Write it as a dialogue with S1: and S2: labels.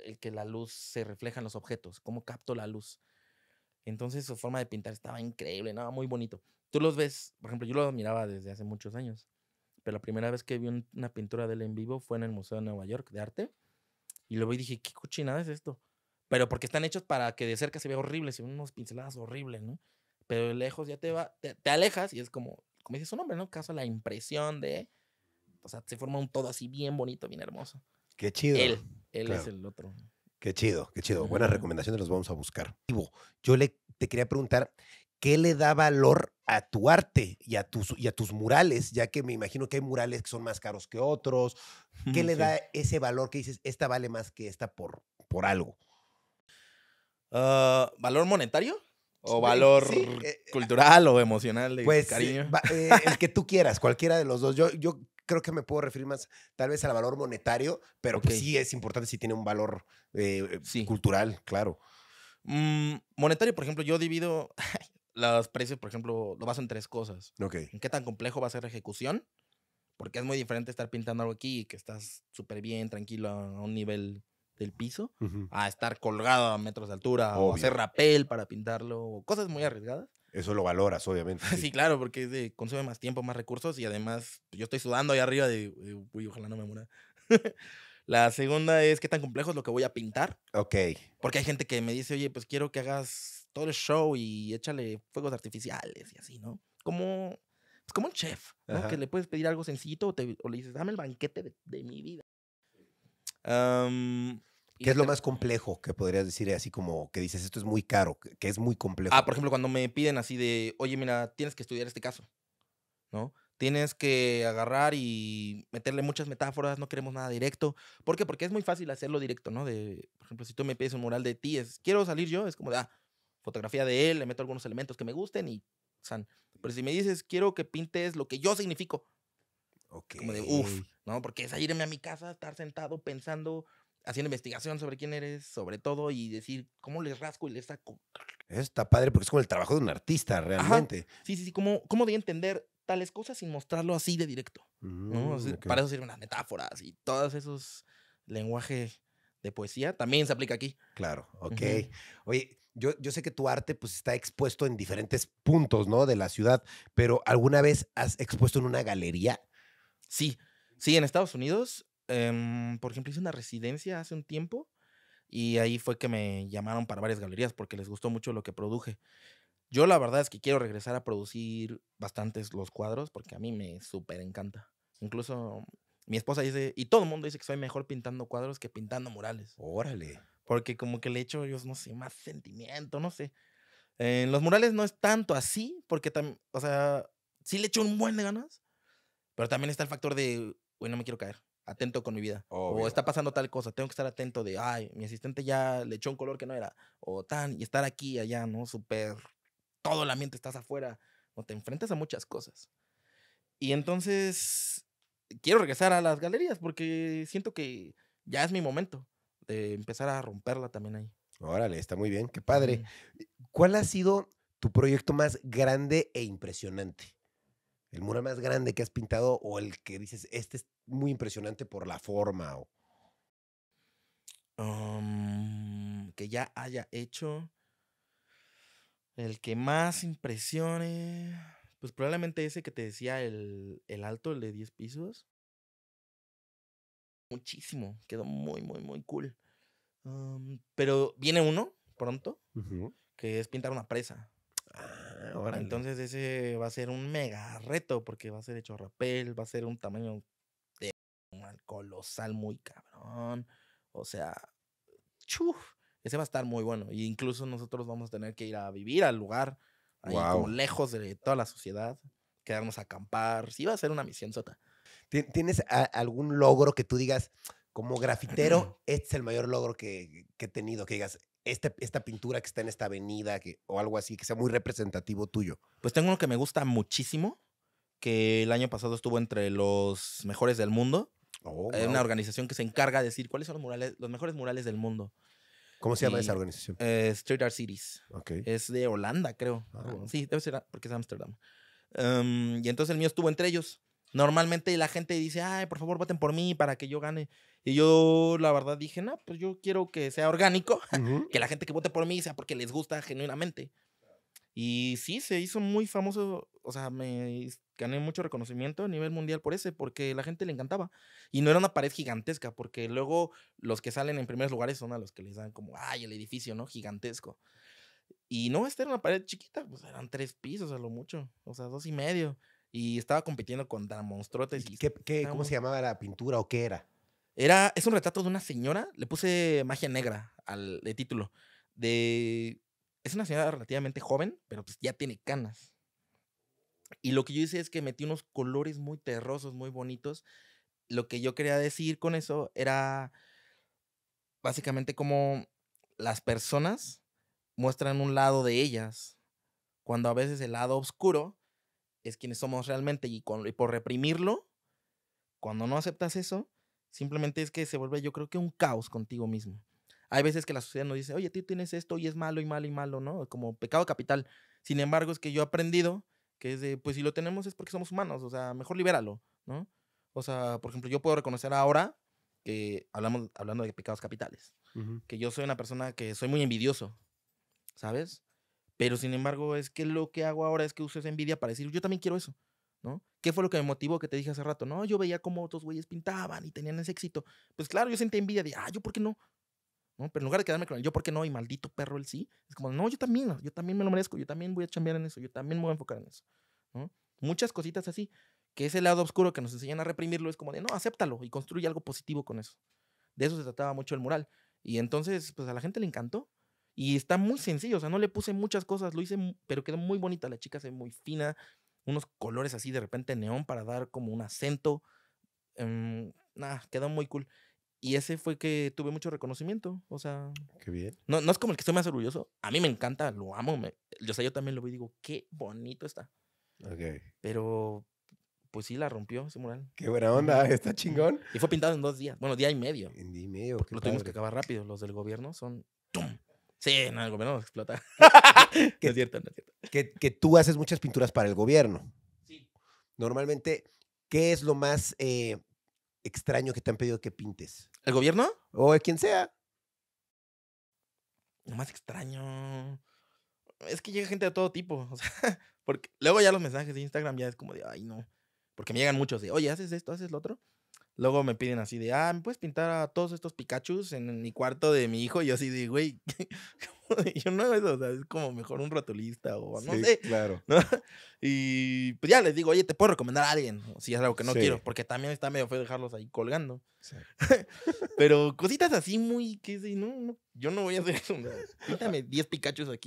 S1: el que la luz se refleja en los objetos, cómo capto la luz. Entonces su forma de pintar estaba increíble, nada, muy bonito. Tú los ves, por ejemplo, yo lo miraba desde hace muchos años, pero la primera vez que vi una pintura de él en vivo fue en el Museo de Nueva York de Arte, y lo y dije, ¿qué cochinada es esto? Pero porque están hechos para que de cerca se vea horrible, se ven unos pinceladas horribles, ¿no? Pero de lejos ya te va, te, alejas y es como, como dice su nombre, ¿no? Caso la impresión de, o sea, se forma un todo así bien bonito, bien hermoso.
S2: Qué chido. Él. Él es el otro. Qué chido, qué chido. Buenas recomendaciones, los vamos a buscar. Yo le, te quería preguntar, ¿qué le da valor a tu arte y a tus, y a tus murales? Ya que me imagino que hay murales que son más caros que otros. ¿Qué le da ese valor que dices, esta vale más que esta por,
S1: por algo? Ah, ¿Valor monetario? ¿O valor eh, eh, cultural o emocional? pues, cariño? Eh, el que tú quieras,
S2: cualquiera de los dos. yo creo que me puedo referir más tal vez al valor monetario, pero que pues, sí es importante si tiene un valor eh, cultural, claro. Mm, monetario, por ejemplo, yo divido
S1: los precios, por ejemplo, lo baso en tres cosas. ¿En qué tan complejo va a ser la ejecución? Porque es muy diferente estar pintando algo aquí y que estás súper bien, tranquilo, a un nivel del piso, a estar colgado a metros de altura, o hacer rapel para pintarlo, cosas muy arriesgadas.
S2: Eso lo valoras, obviamente.
S1: Sí, claro, porque consume más tiempo, más recursos y además pues, yo estoy sudando ahí arriba de, uy, ojalá no me muera. La
S2: segunda es qué tan
S1: complejo es lo que voy a pintar. Ok. Porque hay gente que me dice, oye, pues quiero que hagas todo el show y échale fuegos artificiales y así, ¿no? Como, pues, como un chef, ¿no? Que le puedes pedir algo sencillito o, te, o le dices, dame el banquete de, mi vida. Um,
S2: ¿Qué es lo más complejo que podrías decir así como que dices esto es muy caro, que es muy complejo? Ah, por
S1: ejemplo, cuando me piden así de, oye, mira, tienes que estudiar este caso, ¿no?
S2: Tienes que
S1: agarrar y meterle muchas metáforas, no queremos nada directo. ¿Por qué? Porque es muy fácil hacerlo directo, ¿no? De, por ejemplo, si tú me pides un mural de ti, es, quiero salir yo, es como de, ah, fotografía de él, le meto algunos elementos que me gusten y san. Pero si me dices, quiero que pintes lo que yo significo,
S2: Como de, uff, ¿no? Porque es salirme irme a
S1: mi casa, estar sentado pensando haciendo investigación sobre quién eres, sobre todo, y decir cómo les rasco y les saco.
S2: Está padre porque es como el trabajo de un artista realmente.
S1: Sí, sí, sí, cómo, cómo de entender tales cosas sin mostrarlo así de directo.
S2: ¿no? Mm, para eso sirven
S1: las metáforas y todos esos lenguajes de poesía también se aplica aquí.
S2: Claro, ok. Oye, yo, sé que tu arte pues está expuesto en diferentes puntos, ¿no? De la ciudad, pero ¿alguna vez has expuesto en una galería? Sí, sí, en Estados Unidos Em, por ejemplo, hice una residencia hace un
S1: tiempo y ahí fue que me llamaron para varias galerías porque les gustó mucho lo que produje. Yo la verdad es que quiero regresar a producir bastantes los cuadros porque a mí me súper encanta. Incluso mi esposa dice, y todo el mundo dice que soy mejor pintando cuadros que pintando murales. Órale. Porque como que le echo, yo no sé, más sentimiento, no sé. En eh, los murales no es tanto así, porque o sea, sí le echo un buen de ganas, pero también está el factor de, güey, no me quiero caer atento con mi vida. O está pasando tal cosa, tengo que estar atento de, ay, mi asistente ya le echó un color que no era. O tan, y estar aquí, allá, ¿no? Súper, todo el ambiente estás afuera. O te enfrentas a muchas cosas. Y entonces, quiero regresar a las galerías porque siento que ya es mi momento de empezar a romperla también ahí.
S2: Órale, está muy bien, qué padre. ¿Cuál ha sido tu proyecto más grande e impresionante? El mural más grande que has pintado o el que dices, este es muy impresionante por la forma?
S1: que ya haya hecho. El que más impresione. Pues probablemente ese que te decía, el, alto, el de 10 pisos. Muchísimo. Quedó muy, muy, muy cool. pero viene uno pronto, que es pintar una presa. Ah, Entonces ese va a ser un mega reto porque va a ser hecho a rapel, va a ser un tamaño colosal, muy cabrón. O sea, ese va a estar muy bueno. Y incluso nosotros vamos a tener que ir a vivir al lugar,
S2: como lejos de toda la sociedad, quedarnos a acampar. Sí, va a ser una misión sota. ¿Tienes algún logro que tú digas, como grafitero, este es el mayor logro que, que he tenido, que digas, este, esta pintura que está en esta avenida que, o algo así, que sea muy representativo tuyo? Pues tengo uno que me gusta muchísimo, que el año pasado estuvo
S1: entre los mejores del mundo, Oh, eh, una organización que se encarga de decir cuáles son los, mejores murales del mundo. ¿Cómo se llama esa organización? Eh, Street Art Cities. Okay. Es de Holanda, creo. Ah, sí, debe ser porque es Amsterdam. Em, y entonces el mío estuvo entre ellos. Normalmente la gente dice, ay, por favor, voten por mí para que yo gane. Y yo, la verdad, dije, no, pues yo quiero que sea orgánico, que la gente que vote por mí sea porque les gusta genuinamente. Y sí, se hizo muy famoso, o sea, me gané mucho reconocimiento a nivel mundial por ese, porque la gente le encantaba. Y no era una pared gigantesca, porque luego los que salen en primeros lugares son a los que les dan como, ay, el edificio, ¿no? Gigantesco. Y no, esta era una pared chiquita, pues eran tres pisos a lo mucho, o sea, dos y medio. Y estaba compitiendo contra monstruotes. ¿Y ¿Cómo se
S2: llamaba la pintura o qué era?
S1: Era, es un retrato de una señora, le puse magia negra al de título, de es una señora relativamente joven, pero pues ya tiene canas. Y lo que yo hice es que metí unos colores muy terrosos, muy bonitos. Lo que yo quería decir con eso era básicamente como las personas muestran un lado de ellas, cuando a veces el lado oscuro es quienes somos realmente y, y por reprimirlo, cuando no aceptas eso, simplemente es que se vuelve yo creo que un caos contigo mismo. Hay veces que la sociedad nos dice, oye, tú tienes esto y es malo y malo y malo, ¿no? Como pecado capital. Sin embargo, es que yo he aprendido que es de, pues si lo tenemos es porque somos humanos, o sea, mejor libéralo, ¿no? O sea, por ejemplo, yo puedo reconocer ahora que hablamos, hablando de pecados capitales, que yo soy una persona que soy muy envidioso, ¿sabes? Pero sin embargo, es que lo que hago ahora es que uso esa envidia para decir, yo también quiero eso, ¿no? ¿Qué fue lo que me motivó que te dije hace rato? No, yo veía cómo otros güeyes pintaban y tenían ese éxito. Pues claro, yo sentí envidia de, ah, yo por qué no, pero en lugar de quedarme con el yo, ¿por qué no? Y maldito perro, el sí. Es como, no, yo también, yo también me lo merezco, yo también voy a cambiar en eso, yo también me voy a enfocar en eso, Muchas cositas así, que ese lado oscuro que nos enseñan a reprimirlo es como de, no, acéptalo y construye algo positivo con eso. De eso se trataba mucho el mural. Y entonces, pues a la gente le encantó. Y está muy sencillo, o sea, no le puse muchas cosas, lo hice, pero quedó muy bonita, la chica se ve muy fina, unos colores así de repente neón para dar como un acento. Em, nada, quedó muy cool. Y ese fue que tuve mucho reconocimiento. O sea. Qué bien. No, no es como el que estoy más orgulloso. A mí me encanta, lo amo. o sea, yo también lo veo y digo, qué bonito está. Ok. Pero, pues sí, la rompió ese mural. Qué buena onda, está chingón. Y fue pintado en dos días. Bueno, día y medio. En día y medio. lo que acabar rápido. Los del gobierno son. ¡Tum! Sí, no, el gobierno explota.
S2: que, es cierto, no es cierto. Que, tú haces muchas pinturas para el gobierno. Sí. Normalmente, ¿qué es lo más. Eh, extraño que te han pedido que pintes? ¿El gobierno? O quien sea. Lo más extraño. Es que llega gente de
S1: todo tipo. O sea, porque luego ya los mensajes de Instagram ya es como de, ay, no. Porque me llegan muchos de, oye, haces esto, haces lo otro. Luego me piden así de, ah, ¿me puedes pintar a todos estos Pikachus en mi cuarto de mi hijo? Y yo así digo, güey, yo no, eso, o sea, es como mejor un rotulista o no sí, sé. claro. Y pues ya les digo, oye, ¿te puedo recomendar a alguien? Si es algo que no quiero, porque también está medio feo dejarlos ahí colgando. Pero cositas así muy, qué sé, no, no, yo no voy a hacer eso. Pítame 10 Pikachus aquí.